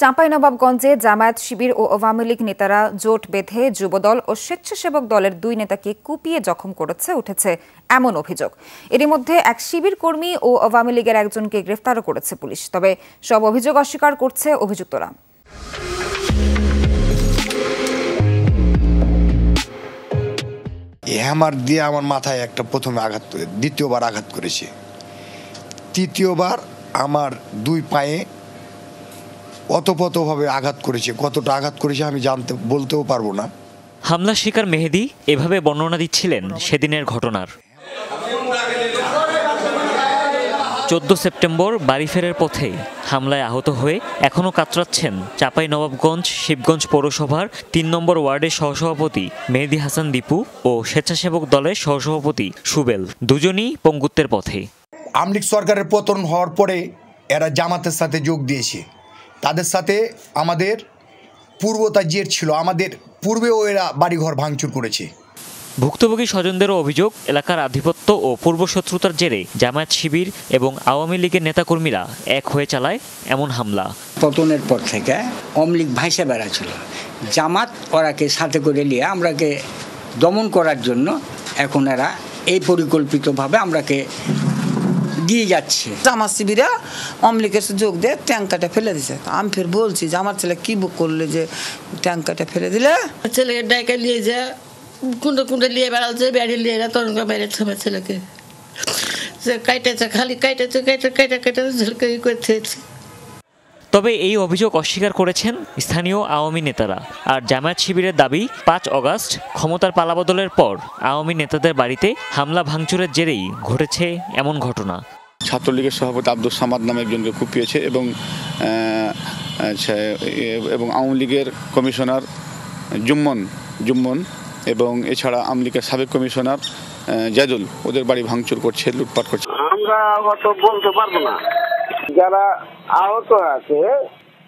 চাঁপাইনবাবগঞ্জে জামায়াত শিবির ও আওয়ামী লীগ নেতারা জোট বেঁধে যুবদল ও স্বেচ্ছাসেবক দলের দুই নেতাকে কুপিয়ে জখম করেছে উঠেছে এমন অভিযোগ এরই মধ্যে এক শিবির কর্মী ও আওয়ামী লীগের একজনকে গ্রেফতারও করেছে পুলিশ তবে সব অভিযোগ অস্বীকার করছে অভিযুক্তরা হ্যামার দিয়ে আমার মাথায় একটা প্রথমে আঘাত দ্বিতীয়বার আঘাত করেছে তৃতীয়বার আমার দুই পায়ে অতপতভাবে আঘাত করেছে কতটা আঘাত করেছে আমি জানতে বলতেও পারবো না হামলা শিকার মেহেদি এভাবে বর্ণনা দিচ্ছিলেন সেদিনের ঘটনার চোদ্দ সেপ্টেম্বর বাড়ি ফেরার পথে হামলায় আহত হয়ে এখনও কাতরাচ্ছেন চাপাই নবাবগঞ্জ শিবগঞ্জ পৌরসভার তিন নম্বর ওয়ার্ডের সহসভাপতি মেহেদি হাসান দীপু ও স্বেচ্ছাসেবক দলের সহসভাপতি সুবেল দুজনই পঙ্গুত্বের পথে আমলিক সরকারের পতন হওয়ার পরে এরা জামাতের সাথে যোগ দিয়েছে তাদের সাথে আমাদের পূর্বতা জের ছিল আমাদের পূর্বেও এরা বাড়িঘর ভাঙচুর করেছে ভুক্তভোগী স্বজনদেরও অভিযোগ এলাকার আধিপত্য ও পূর্বশত্রুতার জেরে জামায়াত শিবির এবং আওয়ামী লীগের নেতাকর্মীরা এক হয়ে চালায় এমন হামলা পতনের পর থেকে আওয়ামী লীগ ভাইসে বেড়াচ্ছিল জামাত ওরাকে সাথে করে নিয়ে আমরাকে দমন করার জন্য এখন এরা এই পরিকল্পিতভাবে আমরাকে দিয়ে যাচ্ছে আমার শিবিরা অমলিকের যোগ দিয়ে ট্যাঙ্কাটা ফেলে দিছে আমি ফের বলছি যে আমার ছেলে কি করলে যে ট্যাঙ্কাটা ফেলে দিলে ছেলেকে ডাইকে নিয়ে যে কুন্ডে কুন্ডে নিয়ে বেড়াচ্ছে বেড়ে নিয়ে যা তরঙ্গ বেড়ে আমার ছেলেকে যে কাইটেছে খালি কাইটেছে কাইটে কাইটে কাইটে ঝলকে করতে তবে এই অভিযোগ অস্বীকার করেছেন স্থানীয় আওয়ামী নেতারা আর জামায়াত শিবিরের দাবি পাঁচ অগাস্ট ক্ষমতার পালাবদলের পর আওয়ামী নেতাদের বাড়িতে হামলা ভাঙচুরের জেরেই ঘটেছে এমন ঘটনা ছাত্রলীগের সভাপতি আব্দুল সামাদ নামে একজনকে কুপিয়েছে এবং আচ্ছা, এবং আওয়ামী লীগের কমিশনার জুম্মন জুম্মন এবং এছাড়া আওয়ামী লীগের সাবেক কমিশনার জাদুল ওদের বাড়ি ভাঙচুর করছে লুটপাট করছে আমরা বলতে পারবো না যারা আহত আছে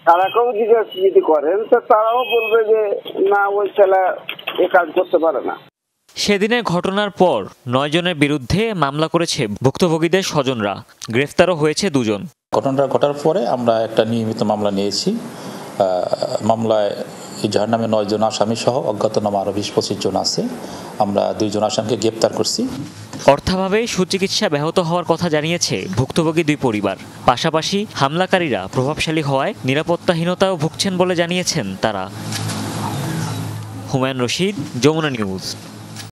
তারা কেউ জিজ্ঞাসা যদি করেন তো তারাও বলবে যে না ওই ছেলে এ কাজ করতে পারে না সেদিনের ঘটনার পর নয়জনের বিরুদ্ধে মামলা করেছে ভুক্তভোগীদের স্বজনরা গ্রেফতারও হয়েছে দুজন ঘটনাটা ঘটার পরে আমরা একটা নিয়মিত মামলা নিয়েছি মামলায় যার নামে নয়জন আসামি সহ অজ্ঞাতনাম আরও বিশ পঁচিশ জন আছে আমরা দুইজন আসামকে গ্রেপ্তার করছি অর্থাভাবে সুচিকিৎসা ব্যাহত হওয়ার কথা জানিয়েছে ভুক্তভোগী দুই পরিবার পাশাপাশি হামলাকারীরা প্রভাবশালী হওয়ায় নিরাপত্তাহীনতাও ভুগছেন বলে জানিয়েছেন তারা হুমায়ুন রশিদ যমুনা নিউজ